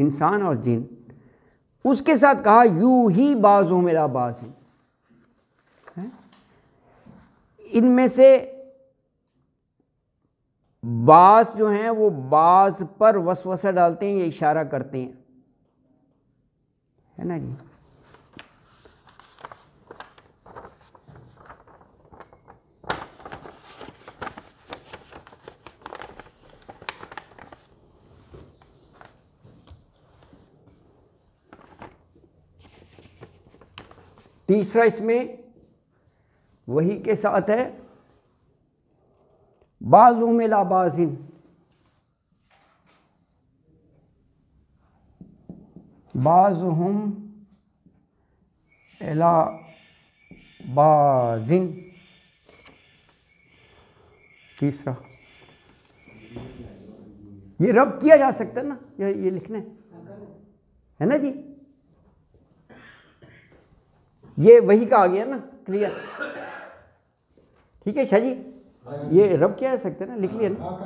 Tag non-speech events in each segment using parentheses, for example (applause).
इंसान और जिन उसके साथ कहा यू ही बाज हो मेरा बाज है इनमें से बास जो हैं वो बास पर वसवसा डालते हैं या इशारा करते हैं है ना जी तीसरा इसमें वही के साथ है बाजू में लाबाजिन बाजुम एला बाजिन तीसरा ये रब किया जा सकता है ना ये ये लिखने है ना जी ये वही का आ गया ना क्लियर ठीक है शाहजी ये रब क्या है सकते ना लिख लिया ना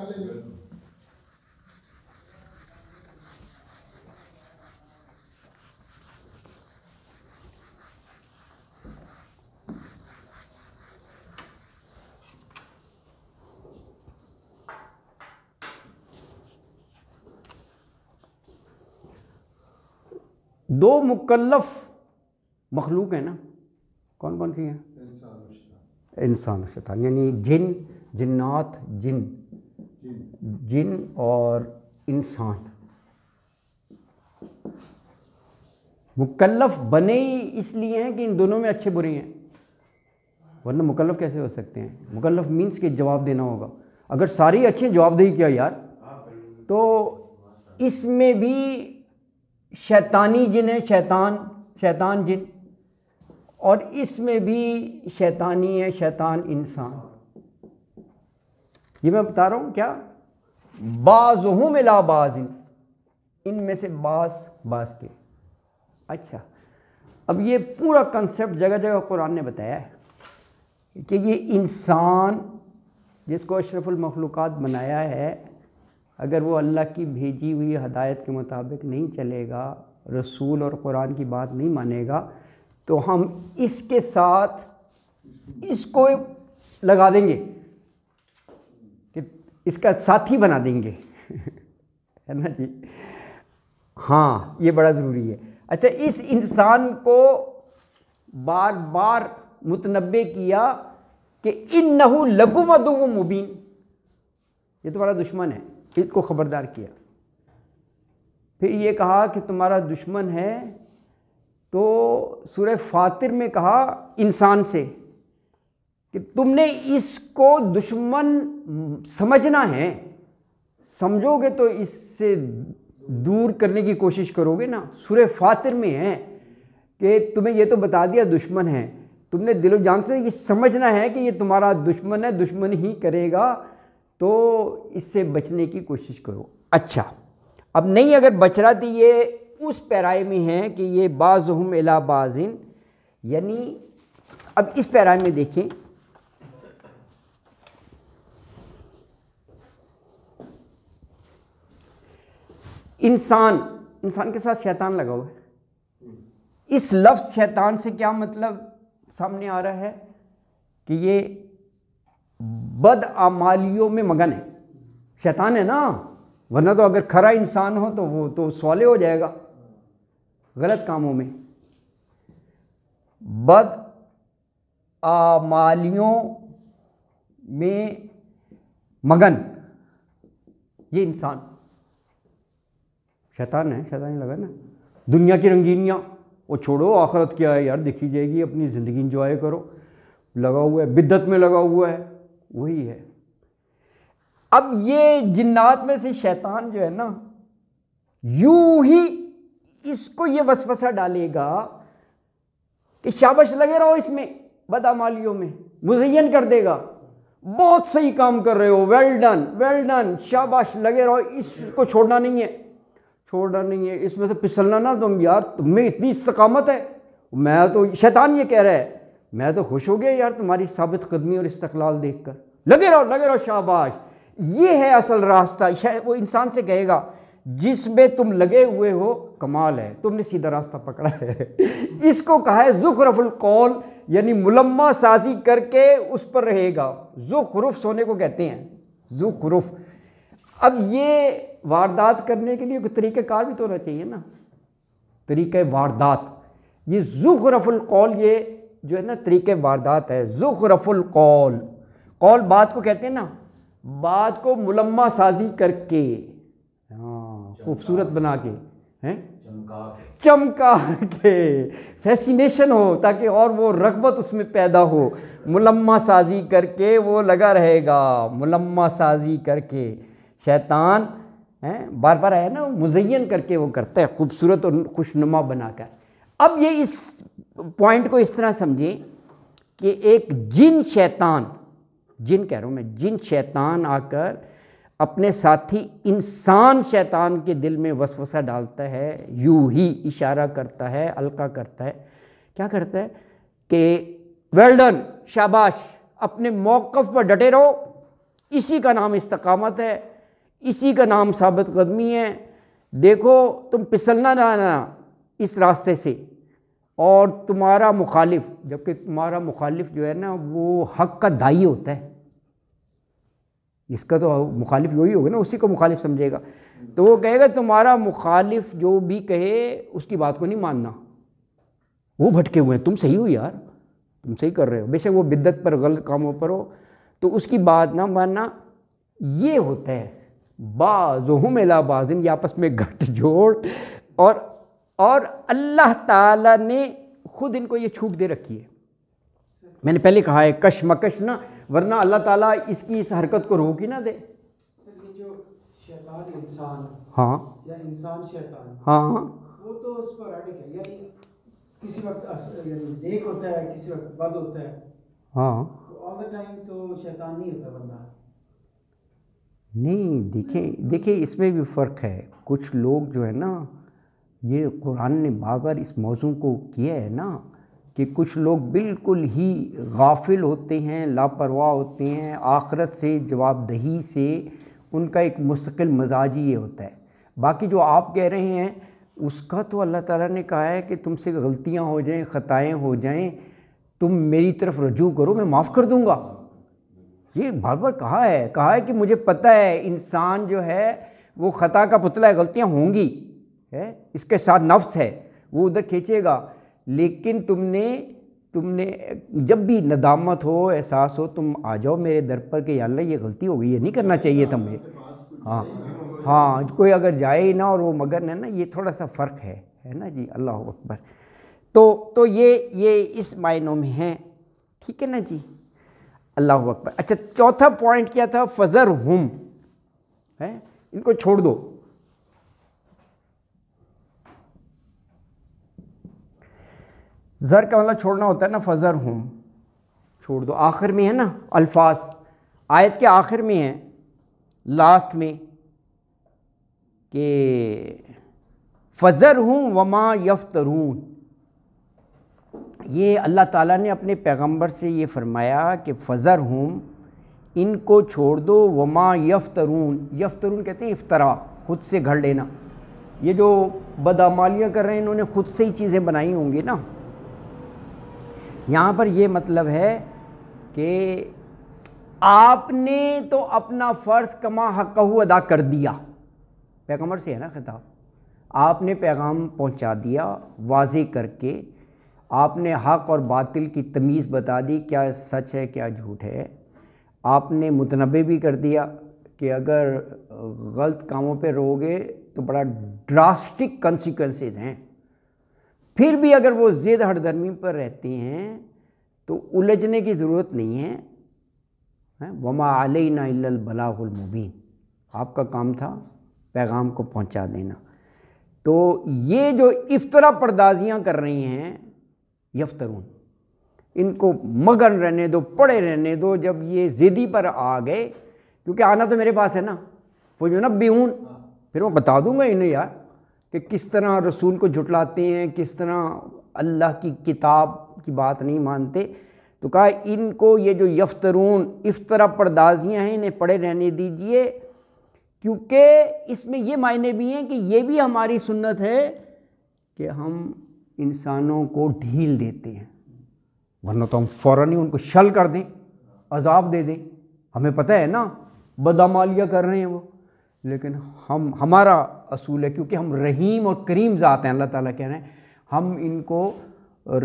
दो मुकल्लफ़ मखलूक है ना कौन कौन सी हैं इंसान शैतान यानी जिन जिन्नात जिन जिन और इंसान मुकल्लफ बने ही इसलिए हैं कि इन दोनों में अच्छे बुरे हैं वरना मुकल्लफ कैसे हो सकते हैं मुकल्लफ मीन्स के जवाब देना होगा अगर सारे अच्छे जवाबदेही किया यार हाँ तो इसमें भी शैतानी जिन है शैतान शैतान जिन और इसमें भी शैतानी है शैतान इंसान ये मैं बता रहा हूँ क्या बाज में लाबाज इन इनमें से बास बास के अच्छा अब ये पूरा कंसेप्ट जगह जगह कुरान ने बताया है कि ये इंसान जिसको अशरफुलमखलूक बनाया है अगर वो अल्लाह की भेजी हुई हदायत के मुताबिक नहीं चलेगा रसूल और कुरान की बात नहीं मानेगा तो हम इसके साथ इसको लगा देंगे कि इसका साथी बना देंगे (laughs) है ना जी हाँ ये बड़ा ज़रूरी है अच्छा इस इंसान को बार बार मुतनबे किया कि इन नहू लघु मधु मुबीन ये तुम्हारा दुश्मन है इसको ख़बरदार किया फिर ये कहा कि तुम्हारा दुश्मन है तो सूर्य फातिर में कहा इंसान से कि तुमने इसको दुश्मन समझना है समझोगे तो इससे दूर करने की कोशिश करोगे ना सूर्य फातिर में है कि तुम्हें ये तो बता दिया दुश्मन है तुमने दिलो जान से ये समझना है कि ये तुम्हारा दुश्मन है दुश्मन ही करेगा तो इससे बचने की कोशिश करो अच्छा अब नहीं अगर बच रहा थी तो ये उस पैराए में हैं कि ये बाज़ुम अला बाजिन यानी अब इस पैराए में देखें इंसान इंसान के साथ शैतान लगा हुआ है इस लफ्ज़ शैतान से क्या मतलब सामने आ रहा है कि ये बदआमालियों में मगन है शैतान है ना वरना तो अगर खरा इंसान हो तो वो तो सवाले हो जाएगा गलत कामों में बद आमालियों में मगन ये इंसान शैतान है शैतान लगा ना दुनिया की रंगीनियाँ वो छोड़ो आखरत क्या है यार देखी जाएगी अपनी ज़िंदगी इंजॉय करो लगा हुआ है बिद्दत में लगा हुआ है वही है अब ये जिन्नात में से शैतान जो है ना यूं ही इसको ये वसवसा डालेगा कि शाबाश लगे रहो इसमें बदामालियों में मुजयन कर देगा बहुत सही काम कर रहे हो वेल डन वेल डन शाबाश लगे रहो इसको छोड़ना नहीं है छोड़ना नहीं है इसमें से फिसलना ना तुम यार तुम्हें इतनी इस्तकामत है मैं तो शैतान ये कह रहा है मैं तो खुश हो गया यार तुम्हारी साबित कदमी और इस्तकलाल देखकर लगे रहो लगे रहो शाबाश ये है असल रास्ता वो इंसान से कहेगा जिसमें तुम लगे हुए हो कमाल है तुमने सीधा रास्ता पकड़ा है इसको कहा है जुखरफुल कौल यानी मुलम्मा साजी करके उस पर रहेगा जुखरुफ सोने को कहते हैं जुखरुफ अब ये वारदात करने के लिए तरीक़ार भी तो होना चाहिए ना तरीक़ वारदात ये जुखरफुल कौल ये जो है ना तरीक़ वारदात है जुखरफुल कौल कौल बात को कहते हैं ना बात को मुलम्मा साजी करके खूबसूरत बना के हैं चमका के फैसिनेशन हो ताकि और वो रगबत उसमें पैदा हो मुलम्मा साजी करके वो लगा रहेगा मुलम्मा साजी करके शैतान हैं बार बार आया ना मुजैन करके वो करता है खूबसूरत और खुशनुमा बनाकर अब ये इस पॉइंट को इस तरह समझें कि एक जिन शैतान जिन कह रहा हूँ मैं जिन शैतान आकर अपने साथी इंसान शैतान के दिल में वसवसा डालता है यू ही इशारा करता है अलका करता है क्या करता है कि वेल्डन शाबाश अपने मौक़ पर डटे रहो इसी का नाम इस्तकामत है इसी का नाम साबित कदमी है देखो तुम पिसलना ना ना इस रास्ते से और तुम्हारा मुखालिफ जबकि तुम्हारा मुखालिफ जो है ना वो हक का दाई होता है इसका तो मुखालिफ वही होगा ना उसी को मुखालिफ समझेगा तो वो कहेगा तुम्हारा मुखालिफ जो भी कहे उसकी बात को नहीं मानना वो भटके हुए हैं तुम सही हो यार तुम सही कर रहे हो बेशक वो बिद्दत पर गलत कामों पर हो तो उसकी बात ना मानना ये होता है बाजुम मिला बाजिन आपस में घट जोड़ और और अल्लाह ताला ने खुद इनको ये छूट दे रखी है मैंने पहले कहा है कश्मकश ना वरना अल्लाह ताला इसकी इस हरकत को रोक ही ना दे हाँ या इंसान शैतान हाँ वो तो किसी वक्त होता है किसी वक्त बद होता है हाँ ऑल द टाइम तो शैतान नहीं होता बंदा नहीं देखिए इसमें भी फ़र्क है कुछ लोग जो है ना ये कुरान ने बार बार इस मौजू को किया है ना कि कुछ लोग बिल्कुल ही गाफिल होते हैं लापरवाह होते हैं आखरत से जवाबदही से उनका एक मुस्तकिल मजाज ही ये होता है बाकी जो आप कह रहे हैं उसका तो अल्लाह ताला ने कहा है कि तुमसे गलतियां हो जाएं ख़ताएं हो जाएं तुम मेरी तरफ रजू करो मैं माफ़ कर दूंगा ये बार बार कहा है कहा है कि मुझे पता है इंसान जो है वो ख़ता का पुतला है गलतियाँ होंगी है इसके साथ नफ्स है वो उधर खींचेगा लेकिन तुमने तुमने जब भी नदामत हो एहसास हो तुम आ जाओ मेरे दर पर कि अल्लाह ये गलती हो गई ये नहीं करना चाहिए था मुझे हाँ हाँ कोई अगर जाए ही ना और वो मगर है ना ये थोड़ा सा फ़र्क है है ना जी अल्लाह अकबर तो तो ये ये इस मायनों में है ठीक है ना जी अल्लाह अकबर अच्छा चौथा पॉइंट क्या था फजर हम है इनको छोड़ दो ज़र का मतलब छोड़ना होता है ना फ़ज़र हूँ छोड़ दो आखिर में है ना अल्फाज आयत के आखिर में है लास्ट में कि फ़ज़र हूँ वमा यफ्तरून ये अल्लाह ताला ने अपने पैगंबर से ये फरमाया कि फ़ज़र हूँ इनको छोड़ दो वमा यफ्तरून यफ्तरून कहते हैं इफ्तरा खुद से घर लेना ये जो बदामालियाँ कर रहे हैं इन्होंने खुद से ही चीज़ें बनाई होंगी ना यहाँ पर यह मतलब है कि आपने तो अपना फ़र्ज़ कमा हकहू अदा कर दिया पैगम्बर से है ना खिताब आपने पैगाम पहुँचा दिया वाज करके आपने हक और बातिल की तमीज़ बता दी क्या सच है क्या झूठ है आपने मुतनबे भी कर दिया कि अगर गलत कामों पे रहोगे तो बड़ा ड्रास्टिक कॉन्सिक्वेंसेस हैं फिर भी अगर वो ज़िद हटधर्मी पर रहते हैं तो उलझने की ज़रूरत नहीं है, वमा आलई ना बलामुबीन आपका काम था पैगाम को पहुंचा देना तो ये जो इफ्तरा पर्दाजियाँ कर रही हैं यफ्तरून इनको मगन रहने दो पड़े रहने दो जब ये ज़िदी पर आ गए क्योंकि आना तो मेरे पास है ना वो जो ना बेहून फिर मैं बता दूंगा इन्हें यार कि किस तरह रसूल को जुटलाते हैं किस तरह अल्लाह की किताब की बात नहीं मानते तो कहा इनको ये जो यफ्तरून इफ्तरा परदाजियाँ हैं इन्हें पड़े रहने दीजिए क्योंकि इसमें ये मायने भी हैं कि ये भी हमारी सुन्नत है कि हम इंसानों को ढील देते हैं वरना तो हम फ़ौर ही उनको शल कर दें अजाब दे दें हमें पता है ना बदामालिया कर रहे हैं वो लेकिन हम हमारा असूल है क्योंकि हम रहीम और करीम ज़ात हैं अल्लाह ताला कह रहे हैं हम इनको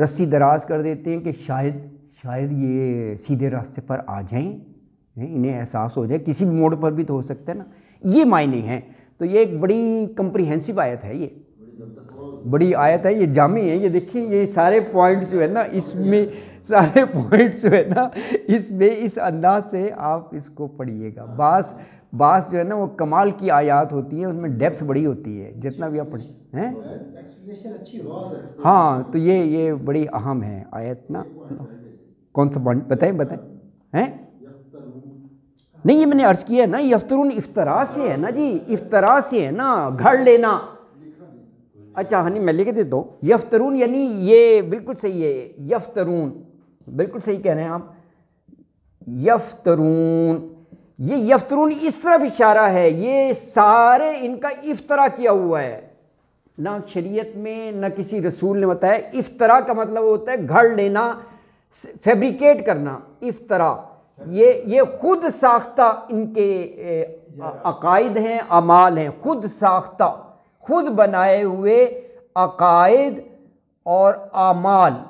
रस्सी दराज कर देते हैं कि शायद शायद ये सीधे रास्ते पर आ जाएं इन्हें एहसास हो जाए किसी भी मोड़ पर भी तो हो सकता है ना ये मायने हैं तो ये एक बड़ी कंप्रिहेंसिव आयत है ये बड़ी आयत है ये जामी है ये देखिए ये सारे पॉइंट्स जो है ना इसमें सारे पॉइंट्स जो है ना इसमें इस अंदाज से आप इसको पढ़िएगा बास बास जो है ना वो कमाल की आयात होती है उसमें डेप्थ बड़ी होती है जितना भी आप पढ़ें हैं हाँ तो ये ये बड़ी अहम है आयत ना कौन सा पॉइंट बताएं बताएं हैं नहीं ये मैंने अर्ज़ किया है ना ये अफ्तरून इफ्तरा से है ना जी इफ्तरा से है ना घर लेना अच्छा हाँ मैं लिख देता हूँ यफ्तरून यानी ये बिल्कुल सही है यफ्तरून बिल्कुल सही कह रहे हैं आप यफ्तरून ये यफ्तरून इस तरफ इशारा है ये सारे इनका इफ्तरा किया हुआ है ना शरीयत में ना किसी रसूल ने बताया इफ्तरा का मतलब होता है घड़ लेना फैब्रिकेट करना इफ्तरा ये ये खुद साख्ता इनके अकायद हैं अमाल हैं खुद साख्ता खुद बनाए हुए अकायद और अमाल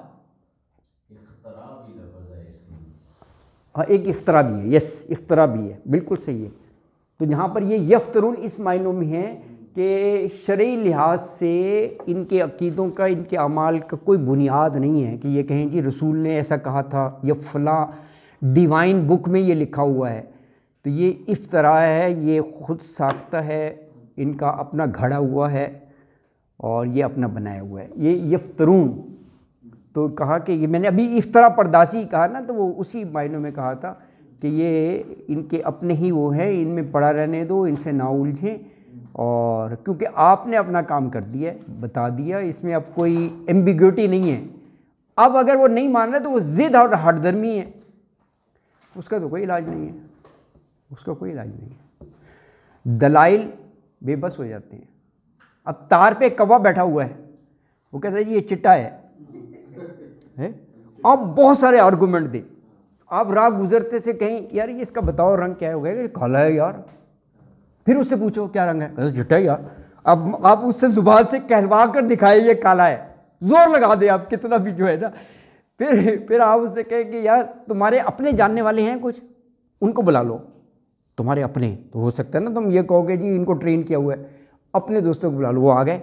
हाँ एक इफ्तरा भी है यस इफ्तरा भी है बिल्कुल सही है तो यहाँ पर ये यफ्तरून इस मायनों में है कि शर्य लिहाज से इनके अकीदों का इनके अमाल का कोई बुनियाद नहीं है कि ये कहें जी रसूल ने ऐसा कहा था यह फला डिवाइन बुक में ये लिखा हुआ है तो ये इफ्तरा है ये खुद साख्ता है इनका अपना घड़ा हुआ है और ये अपना बनाया हुआ है ये यफ्तरून तो कहा कि ये मैंने अभी इफ्तरा परदासी कहा ना तो वो उसी मायनों में कहा था कि ये इनके अपने ही वो हैं इनमें पड़ा रहने दो इनसे ना उलझें और क्योंकि आपने अपना काम कर दिया बता दिया इसमें अब कोई एम्बिग्यूटी नहीं है अब अगर वो नहीं मान रहे तो वो ज़िद और हटदर्मी है उसका तो कोई इलाज नहीं है उसका कोई इलाज नहीं है दलाइल बेबस हो जाते हैं अब तार पे कवा बैठा हुआ है वो कहता है जी ये चिट्टा है है आप बहुत सारे आर्गूमेंट दे आप राग गुजरते से कहीं यार ये इसका बताओ रंग क्या हो गया काला है यार फिर उससे पूछो क्या रंग है झुटा यार अब आप उससे जुबान से कहलवा कर दिखाए ये काला है जोर लगा दे आप कितना भी जो है ना फिर फिर आप उससे कहें कि यार तुम्हारे अपने जानने वाले हैं कुछ उनको बुला लो तुम्हारे अपने तो हो सकता है ना तुम ये कहोगे जी इनको ट्रेन किया हुआ है अपने दोस्तों को बुला लो वो आ गए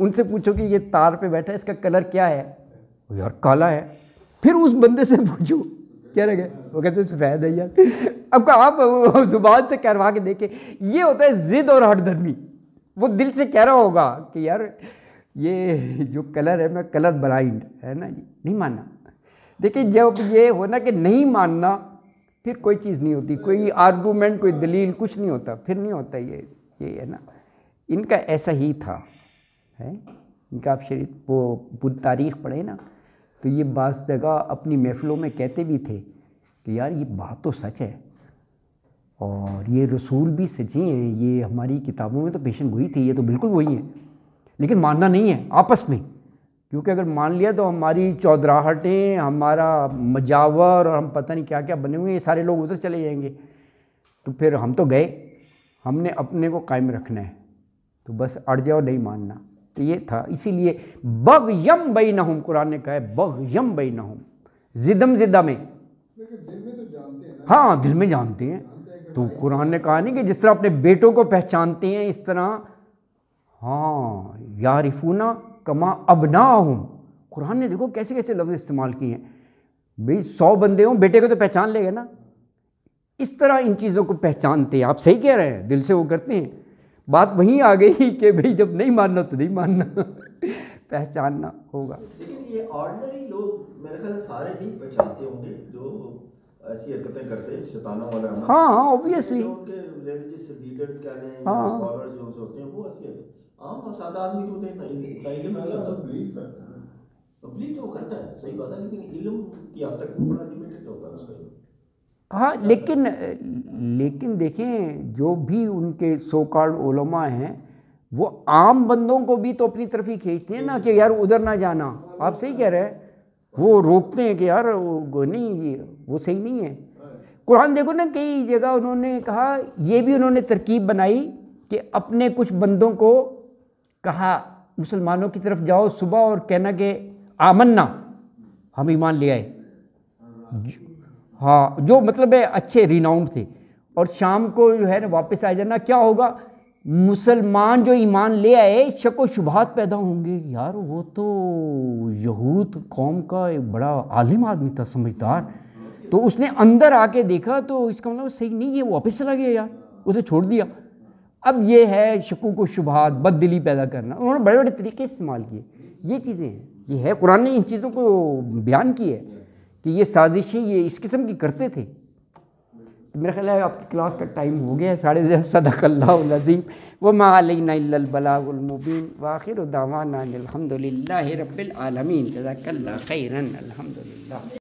उनसे पूछो कि ये तार पे बैठा है इसका कलर क्या है यार काला है फिर उस बंदे से पूछो क्या गए वो कहते हैं सफ़ेद है यार अब का आप ज़ुबान से करवा के देखें ये होता है ज़िद और हटधर्मी वो दिल से कह रहा होगा कि यार ये जो कलर है मैं कलर ब्लाइंड है ना जी नहीं मानना देखिए जब ये होना कि नहीं मानना फिर कोई चीज़ नहीं होती कोई आर्गूमेंट कोई दलील कुछ नहीं होता फिर नहीं होता ये ये है ना इनका ऐसा ही था है इनका आप शरीर वो पूरी तारीख पढ़े ना तो ये बात जगह अपनी महफिलों में कहते भी थे कि यार ये बात तो सच है और ये रसूल भी सच्चे हैं ये हमारी किताबों में तो पेशन गोई थी ये तो बिल्कुल वही है लेकिन मानना नहीं है आपस में क्योंकि अगर मान लिया तो हमारी चौधराहटें हमारा मजावर और हम पता नहीं क्या क्या बने हुए हैं सारे लोग उधर चले जाएंगे तो फिर हम तो गए हमने अपने को कायम रखना है तो बस अड़ जाओ नहीं मानना तो ये था इसीलिए बग यम बई नहुम कुरान ने कहा है बग यम बई नहम जिदम जिदा में तो हाँ दिल में जानते हैं तो कुरान ने कहा नहीं कि जिस तरह अपने बेटों को पहचानते हैं इस तरह हाँ यारिफूना कमा अब ना हूँ कुरान ने देखो कैसे कैसे लफ्ज़ इस्तेमाल किए हैं भाई सौ बंदे हों बेटे को तो पहचान लेगा ना इस तरह इन चीज़ों को पहचानते हैं आप सही कह रहे हैं दिल से वो करते हैं बात वहीं आ गई (laughs) कि भाई जब नहीं मानना तो नहीं मानना (laughs) पहचानना होगा लेकिन ये ऑर्डनरी लोग मेरे ख्याल सारे नहीं पहचानते होंगे जो ऐसी हरकतें करते हैं शैतानों वाले हाँ हाँ ऑब्वियसली उनके रिलीजियस लीडर्स कह रहे हैं हाँ स्कॉलर्स जो होते हैं वो ऐसे आम और सादा आदमी को तो इतना इल्म नहीं होता बिलीव करता है बिलीव तो वो करता है सही बात है लेकिन इल्म की हद तक बड़ा लिमिटेड होता है उसका हाँ लेकिन लेकिन देखें जो भी उनके सो कॉल्ड ओलमा हैं वो आम बंदों को भी तो अपनी तरफ ही खींचते हैं ना कि यार उधर ना जाना आप सही कह रहे हैं वो रोकते हैं कि यार वो नहीं वो सही नहीं है कुरान देखो ना कई जगह उन्होंने कहा ये भी उन्होंने तरकीब बनाई कि अपने कुछ बंदों को कहा मुसलमानों की तरफ जाओ सुबह और कहना कि आमन्ना हम ईमान ले आए हाँ जो मतलब है अच्छे रिनाउंड थे और शाम को जो है ना वापस आ जाना क्या होगा मुसलमान जो ईमान ले आए शक व शुभात पैदा होंगे यार वो तो यहूद कौम का एक बड़ा आलिम आदमी था समझदार तो उसने अंदर आके देखा तो इसका मतलब सही नहीं है वापस चला गया यार उसे छोड़ दिया अब ये है शको को शुभात बद दिली पैदा करना उन्होंने बड़े बड़े तरीके इस्तेमाल किए ये चीज़ें हैं ये है कुरान ने इन चीज़ों को बयान किया है कि ये साजिशें ये इस किस्म की करते थे तो मेरा ख्याल है आपकी क्लास का टाइम हो गया साढ़े दस सदकल्लाजीम व मालबलामुबीन वाखिर दावाना अलहमदिल्ला रबालमीन जजाकल्ला खैरन अलहमदिल्ला